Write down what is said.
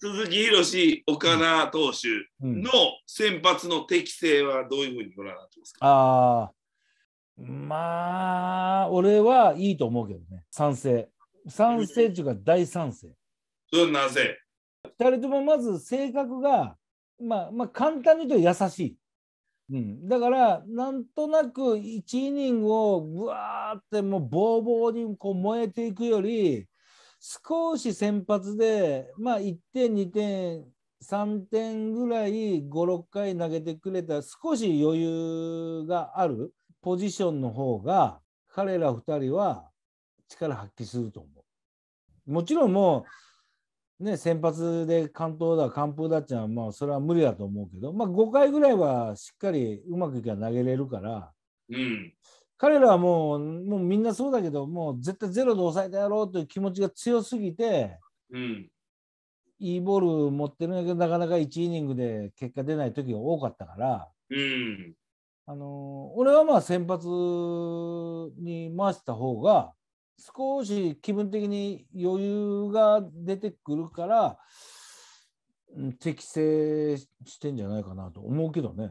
鈴木宏、岡田投手の先発の適性はどういうふうにご覧になってますか、ああまあ、俺はいいと思うけどね、賛成。賛成というか、大賛成。それはなぜ ?2 人ともまず性格が、まあ、まあ、簡単に言うと優しい。うん、だからなんとなく1イニングをぶわーってもうボーボーにこう燃えていくより少し先発で、まあ、1点、2点、3点ぐらい5、6回投げてくれた少し余裕があるポジションの方が彼ら2人は力発揮すると思う。もちろんもう、ね、先発で関東だ、完封だっちゃまあそれは無理だと思うけど、まあ、5回ぐらいはしっかりうまくいけば投げれるから、うん、彼らはもうもうみんなそうだけどもう絶対ゼロで抑えてやろうという気持ちが強すぎて、うん、いいボール持ってるんだけどなかなか1イニングで結果出ない時が多かったから、うん、あの俺はまあ先発に回した方が少し気分的に余裕が出てくるから適正してんじゃないかなと思うけどね。